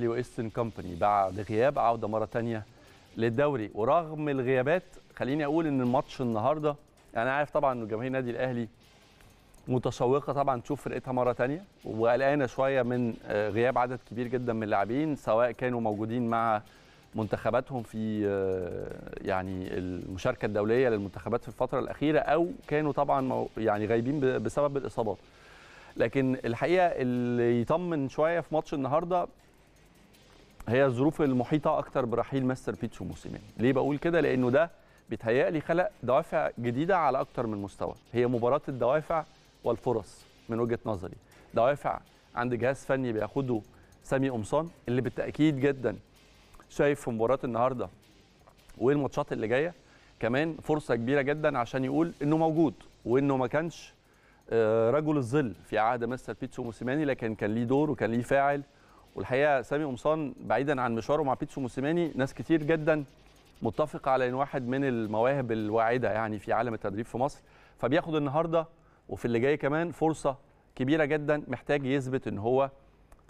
الاهلي وايستن كومباني بعد غياب عوده مره ثانيه للدوري ورغم الغيابات خليني اقول ان الماتش النهارده يعني انا عارف طبعا ان جماهير نادي الاهلي متشوقه طبعا تشوف فرقتها مره ثانيه وقلقانه شويه من آه، غياب عدد كبير جدا من اللاعبين سواء كانوا موجودين مع منتخباتهم في آه، يعني المشاركه الدوليه للمنتخبات في الفتره الاخيره او كانوا طبعا يعني غايبين بسبب الاصابات لكن الحقيقه اللي يطمن شويه في ماتش النهارده هي الظروف المحيطه اكتر برحيل ماستر بيتشو موسيماني ليه بقول كده لانه ده بيتهيألي خلق دوافع جديده على اكتر من مستوى هي مباراه الدوافع والفرص من وجهه نظري دوافع عند جهاز فني بياخده سامي قمصان اللي بالتاكيد جدا شايف في مباراه النهارده والماتشات اللي جايه كمان فرصه كبيره جدا عشان يقول انه موجود وانه ما كانش آه، رجل الظل في عهد مستر بيتسو موسيماني لكن كان ليه دور وكان ليه فاعل والحقيقه سامي قمصان بعيدا عن مشواره مع بيتسو موسيماني ناس كتير جدا متفقه على ان واحد من المواهب الواعده يعني في عالم التدريب في مصر فبياخد النهارده وفي اللي جاي كمان فرصه كبيره جدا محتاج يثبت ان هو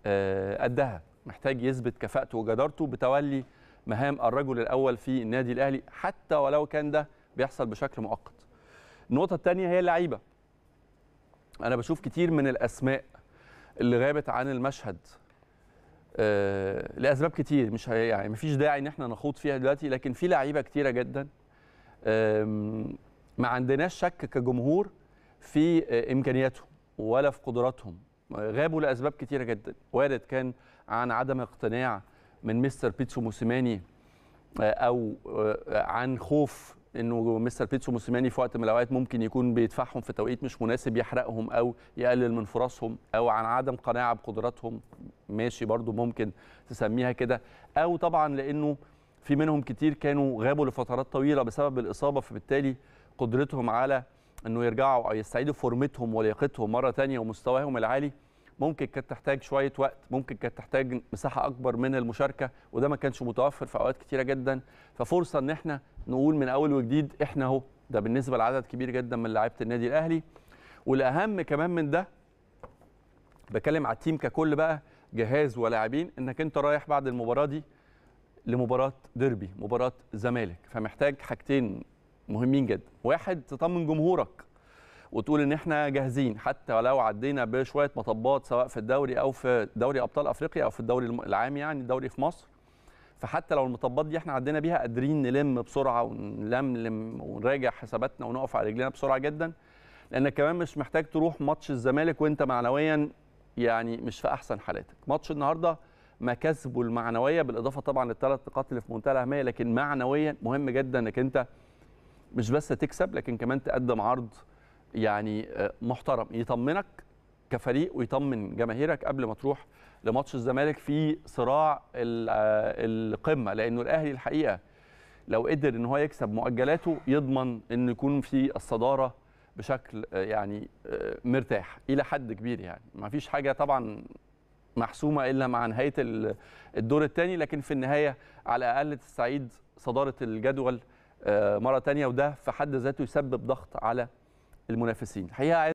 آه، قدها محتاج يثبت كفاءته وجدارته بتولي مهام الرجل الاول في النادي الاهلي حتى ولو كان ده بيحصل بشكل مؤقت النقطه الثانيه هي اللعيبه انا بشوف كتير من الاسماء اللي غابت عن المشهد آه، لاسباب كتير مش يعني مفيش داعي ان احنا نخوض فيها دلوقتي لكن في لعيبه كتيره جدا ما عندناش شك كجمهور في آه، امكانياتهم ولا في قدراتهم غابوا لاسباب كتيره جدا وارد كان عن عدم اقتناع من مستر بيتسو موسيماني آه، او عن خوف انه مستر بيتسو موسيماني في وقت من الاوقات ممكن يكون بيدفعهم في توقيت مش مناسب يحرقهم او يقلل من فرصهم او عن عدم قناعه بقدراتهم ماشي برضو ممكن تسميها كده او طبعا لانه في منهم كتير كانوا غابوا لفترات طويله بسبب الاصابه فبالتالي قدرتهم على انه يرجعوا او يستعيدوا فورمتهم ولياقتهم مره ثانيه ومستواهم العالي ممكن كانت تحتاج شويه وقت ممكن كانت تحتاج مساحه اكبر من المشاركه وده ما كانش متوفر في اوقات كتيره جدا ففرصه ان احنا نقول من اول وجديد احنا اهو ده بالنسبه لعدد كبير جدا من لعيبه النادي الاهلي والاهم كمان من ده بكلم على التيم ككل بقى جهاز ولاعبين انك انت رايح بعد المباراه دي لمباراه ديربي مباراه زمالك فمحتاج حاجتين مهمين جدا واحد تطمن جمهورك وتقول ان احنا جاهزين حتى لو عدينا بشويه مطبات سواء في الدوري او في دوري ابطال افريقيا او في الدوري العام يعني الدوري في مصر فحتى لو المطبات دي احنا عدينا بيها قادرين نلم بسرعه ونلملم ونراجع حساباتنا ونقف على رجلنا بسرعه جدا لانك كمان مش محتاج تروح ماتش الزمالك وانت معنويا يعني مش في احسن حالاتك ماتش النهارده مكاسبه المعنويه بالاضافه طبعا للثلاث نقاط اللي في منتهى الاهميه لكن معنويا مهم جدا انك انت مش بس تكسب لكن كمان تقدم عرض يعني آه، محترم يطمنك كفريق ويطمن جماهيرك قبل ما تروح لماتش الزمالك في صراع آه، القمه لانه الاهلي الحقيقه لو قدر ان هو يكسب مؤجلاته يضمن ان يكون في الصداره بشكل آه، يعني آه، مرتاح الى حد كبير يعني ما فيش حاجه طبعا محسومه الا مع نهايه الدور الثاني لكن في النهايه على الاقل تستعيد صداره الجدول مره ثانيه وده في حد ذاته يسبب ضغط على المنافسين الحقيقه